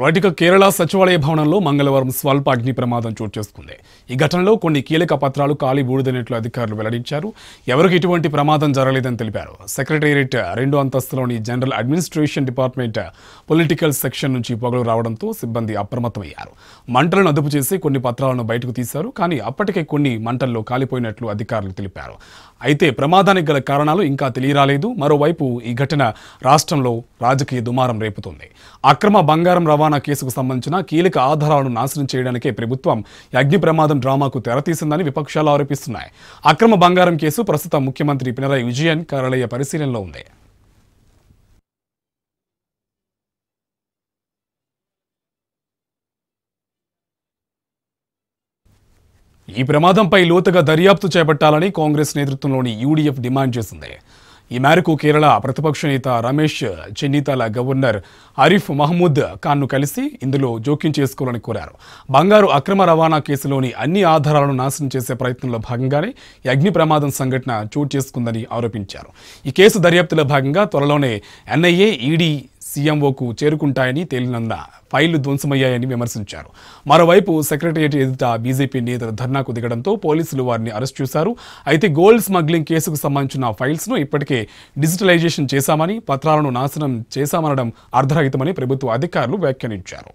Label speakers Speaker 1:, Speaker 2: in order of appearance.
Speaker 1: రైట్గా కేరళ సచివాలయ భవనంలో మంగళవారం స్వల్ప అగ్ని ప్రమాదం చోటు చేసుకుంది ఈ ఘటనలో కొన్ని కీలక పత్రాలు ఖాళీ బూడిదనట్లు అధికారులు వెల్లడించారు ఎవరికి ఎటువంటి ప్రమాదం జరగలేదని తెలిపారు సెక్రటేరియట్ రెండు అంతస్తులోని general administration department political section నుంచి పొగలు రావడంతో సిబ్బంది అప్రమత్తమయ్యారు మంటలను అదుపు చేసి కొన్ని పత్రాలను బయటకు తీశారు కానీ అప్పటికే కొన్ని మంటల్లో కాలిపోయినట్లు అధికారులు తెలిపారు అయితే ప్రమాదానికి గల కారణాలు ఇంకా తెలియరాలేదు మరోవైపు ఈ ఘటన రాష్ట్రంలో రాజకీయ దుమారం రేపుతోంది అక్రమ బంగారం రవాణా కేసుకు సంబంధించిన కీలక ఆధారాలను నాశనం చేయడానికే ప్రభుత్వం అగ్ని ప్రమాదం డ్రామాకు తెరతీసిందని విపక్షాలు ఆరోపిస్తున్నాయి అక్రమ బంగారం కేసు ప్రస్తుతం ముఖ్యమంత్రి పినరాయి విజయన్ కార్యాలయ పరిశీలనలో ఉంది ఈ ప్రమాదంపై లోతుగా దర్యాప్తు చేపట్టాలని కాంగ్రెస్ నేతృత్వంలోని యూడీఎఫ్ డిమాండ్ చేసింది ఈ మేరకు కేరళ ప్రతిపక్ష నేత రమేష్ చెన్నితల గవర్నర్ అరిఫ్ మహమూద్ ఖాన్ను కలిసి ఇందులో జోక్యం చేసుకోవాలని కోరారు బంగారు అక్రమ రవాణా కేసులోని అన్ని ఆధారాలను నాశనం చేసే ప్రయత్నంలో భాగంగానే అగ్ని ప్రమాదం సంఘటన చోటు చేసుకుందని ఆరోపించారు ఈ కేసు దర్యాప్తులో భాగంగా త్వరలోనే ఎన్ఐఏ ఈడీ సీఎంఓకు చేరుకుంటాయని తేలినంద ఫైళ్లు ధ్వంసమయ్యాయని విమర్శించారు మరోవైపు సెక్రటరియట్ ఎదుట బీజేపీ నేతలు ధర్నాకు దిగడంతో పోలీసులు వారిని అరెస్ట్ చేశారు అయితే గోల్డ్ స్మగ్లింగ్ కేసుకు సంబంధించిన ఫైల్స్ను ఇప్పటికే డిజిటలైజేషన్ చేశామని పత్రాలను నాశనం చేశామనడం అర్ధరహితమని ప్రభుత్వ అధికారులు వ్యాఖ్యానించారు